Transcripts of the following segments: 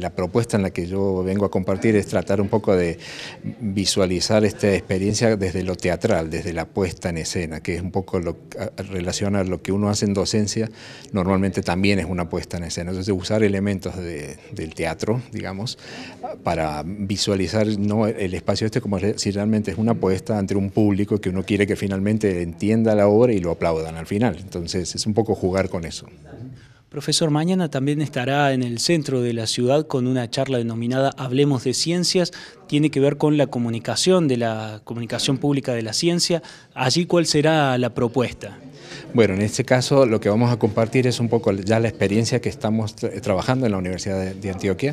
La propuesta en la que yo vengo a compartir es tratar un poco de visualizar esta experiencia desde lo teatral, desde la puesta en escena, que es un poco lo, relaciona lo que uno hace en docencia, normalmente también es una puesta en escena. Entonces usar elementos del teatro, digamos, para visualizar no el espacio este como si realmente es una puesta ante un público que uno quiere que finalmente entienda la obra y lo aplaudan al final. Entonces es un poco jugar con eso. Profesor, mañana también estará en el centro de la ciudad con una charla denominada Hablemos de Ciencias, tiene que ver con la comunicación, de la comunicación pública de la ciencia. Allí, ¿cuál será la propuesta? Bueno, en este caso lo que vamos a compartir es un poco ya la experiencia que estamos trabajando en la Universidad de, Antioquia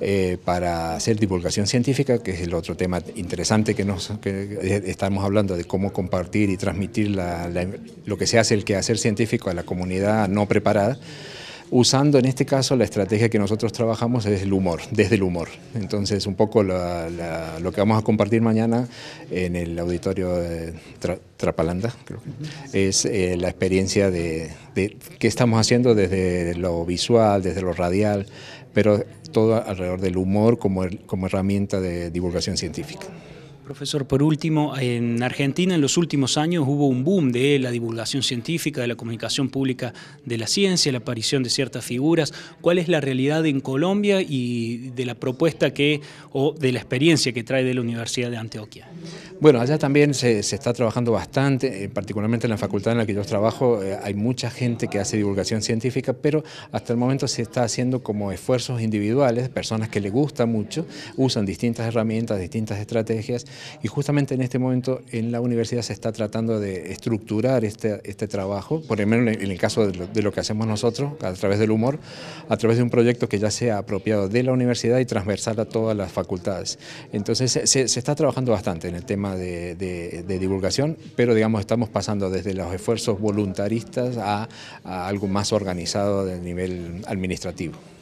eh, para hacer divulgación científica, que es el otro tema interesante que, nos, eh, estamos hablando de cómo compartir y transmitir lo que se hace, el quehacer científico a la comunidad no preparada usando en este caso la estrategia que nosotros trabajamos es el humor, desde el humor. Entonces, un poco lo que vamos a compartir mañana en el auditorio de Trapalanda, es eh, la experiencia de, qué estamos haciendo desde lo visual, desde lo radial, pero todo alrededor del humor como herramienta de divulgación científica. Profesor, por último, en Argentina en los últimos años hubo un boom de la divulgación científica, de la comunicación pública de la ciencia, la aparición de ciertas figuras. ¿Cuál es la realidad en Colombia y de la propuesta que o de la experiencia que trae de la Universidad de Antioquia? Bueno, allá también se, se está trabajando bastante, eh, particularmente en la facultad en la que yo trabajo eh, hay mucha gente que hace divulgación científica, pero hasta el momento se está haciendo como esfuerzos individuales, personas que les gusta mucho, usan distintas herramientas, distintas estrategias, y justamente en este momento en la universidad se está tratando de estructurar este, este trabajo, por lo menos en el caso de lo, que hacemos nosotros, a través del humor, a través de un proyecto que ya sea apropiado de la universidad y transversal a todas las facultades. Entonces se, está trabajando bastante en el tema de, divulgación, pero digamos estamos pasando desde los esfuerzos voluntaristas a, algo más organizado a nivel administrativo.